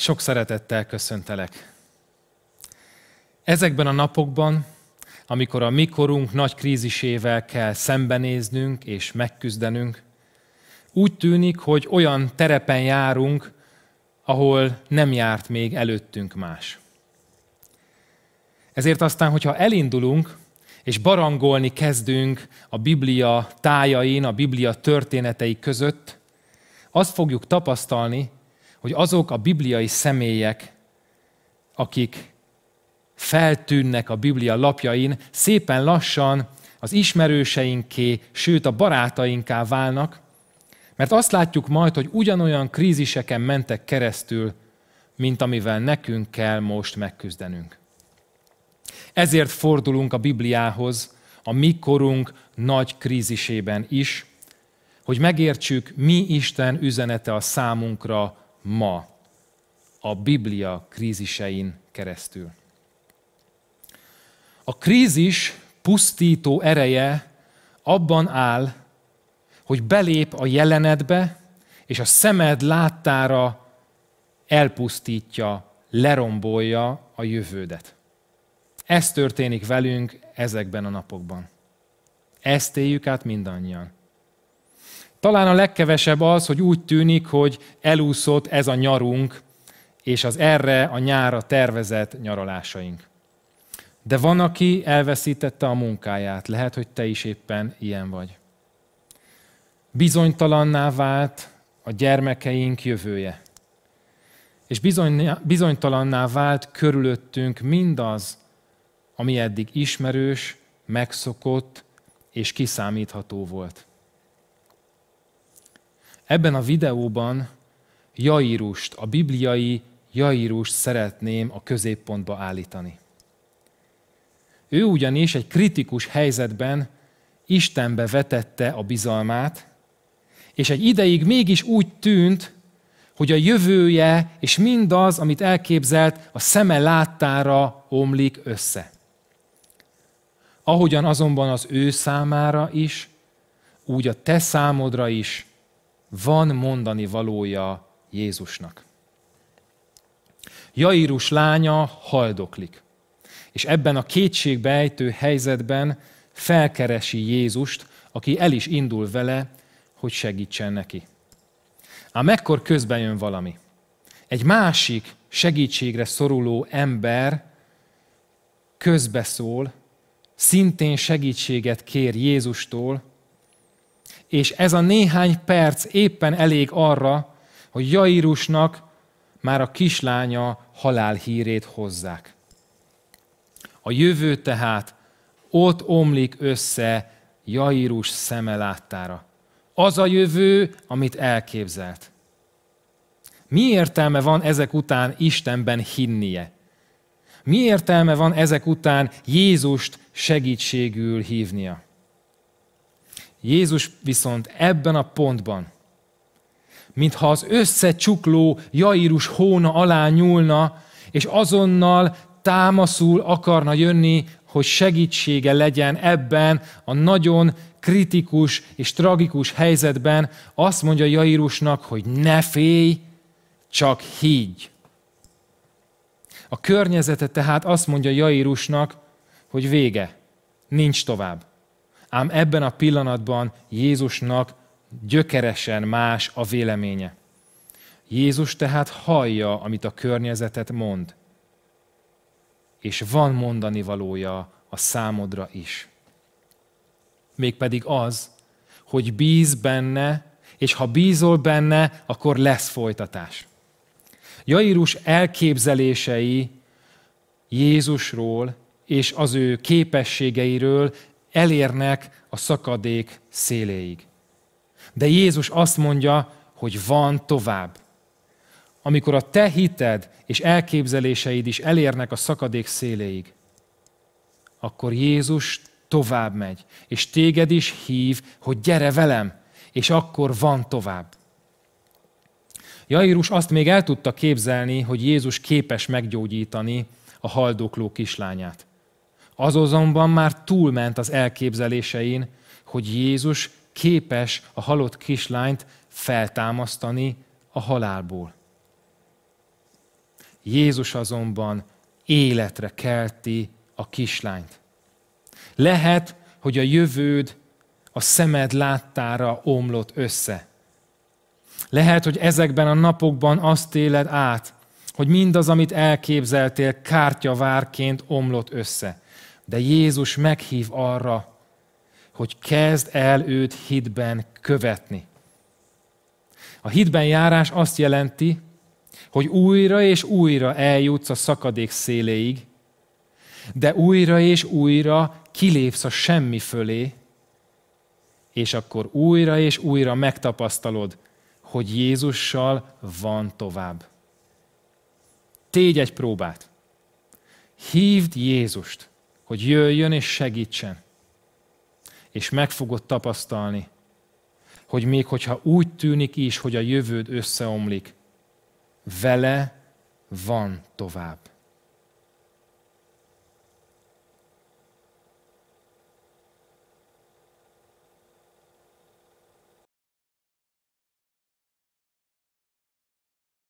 Sok szeretettel köszöntelek. Ezekben a napokban, amikor a mikorunk nagy krízisével kell szembenéznünk és megküzdenünk, úgy tűnik, hogy olyan terepen járunk, ahol nem járt még előttünk más. Ezért aztán, hogyha elindulunk, és barangolni kezdünk a Biblia tájain, a Biblia történetei között, azt fogjuk tapasztalni, hogy azok a bibliai személyek, akik feltűnnek a Biblia lapjain, szépen lassan az ismerőseinké, sőt a barátainká válnak, mert azt látjuk majd, hogy ugyanolyan kríziseken mentek keresztül, mint amivel nekünk kell most megküzdenünk. Ezért fordulunk a Bibliához a mi korunk nagy krízisében is, hogy megértsük, mi Isten üzenete a számunkra ma a Biblia krízisein keresztül. A krízis pusztító ereje abban áll, hogy belép a jelenetbe, és a szemed láttára elpusztítja, lerombolja a jövődet. Ez történik velünk ezekben a napokban. Ezt éljük át mindannyian. Talán a legkevesebb az, hogy úgy tűnik, hogy elúszott ez a nyarunk, és az erre a nyára tervezett nyaralásaink. De van, aki elveszítette a munkáját. Lehet, hogy te is éppen ilyen vagy. Bizonytalanná vált a gyermekeink jövője. És bizony, bizonytalanná vált körülöttünk mindaz, ami eddig ismerős, megszokott és kiszámítható volt. Ebben a videóban Jairust, a bibliai Jairust szeretném a középpontba állítani. Ő ugyanis egy kritikus helyzetben Istenbe vetette a bizalmát, és egy ideig mégis úgy tűnt, hogy a jövője és mindaz, amit elképzelt, a szeme láttára omlik össze. Ahogyan azonban az ő számára is, úgy a te számodra is van mondani valója Jézusnak. Jairus lánya haldoklik, és ebben a kétségbe helyzetben felkeresi Jézust, aki el is indul vele, hogy segítsen neki. Ám ekkor közben jön valami. Egy másik segítségre szoruló ember közbeszól, szintén segítséget kér Jézustól, és ez a néhány perc éppen elég arra, hogy Jairusnak már a kislánya halál hírét hozzák. A jövő tehát ott omlik össze Jairus szeme láttára. Az a jövő, amit elképzelt. Mi értelme van ezek után Istenben hinnie? Mi értelme van ezek után Jézust segítségül hívnia? Jézus viszont ebben a pontban, mintha az összecsukló Jairus hóna alá nyúlna, és azonnal támaszul akarna jönni, hogy segítsége legyen ebben a nagyon kritikus és tragikus helyzetben, azt mondja Jairusnak, hogy ne félj, csak higgy. A környezete tehát azt mondja Jairusnak, hogy vége, nincs tovább ám ebben a pillanatban Jézusnak gyökeresen más a véleménye. Jézus tehát hallja, amit a környezetet mond, és van mondani valója a számodra is. Mégpedig az, hogy bíz benne, és ha bízol benne, akkor lesz folytatás. Jairus elképzelései Jézusról és az ő képességeiről elérnek a szakadék széléig. De Jézus azt mondja, hogy van tovább. Amikor a te hited és elképzeléseid is elérnek a szakadék széléig, akkor Jézus tovább megy, és téged is hív, hogy gyere velem, és akkor van tovább. Jairus azt még el tudta képzelni, hogy Jézus képes meggyógyítani a haldokló kislányát. Az azonban már túlment az elképzelésein, hogy Jézus képes a halott kislányt feltámasztani a halálból. Jézus azonban életre kelti a kislányt. Lehet, hogy a jövőd a szemed láttára omlott össze. Lehet, hogy ezekben a napokban azt éled át, hogy mindaz, amit elképzeltél, kártyavárként omlott össze. De Jézus meghív arra, hogy kezd el őt hitben követni. A hitben járás azt jelenti, hogy újra és újra eljutsz a szakadék széléig, de újra és újra kilépsz a semmi fölé, és akkor újra és újra megtapasztalod, hogy Jézussal van tovább. Tégy egy próbát. Hívd Jézust hogy jöjjön és segítsen. És meg fogod tapasztalni, hogy még hogyha úgy tűnik is, hogy a jövőd összeomlik, vele van tovább.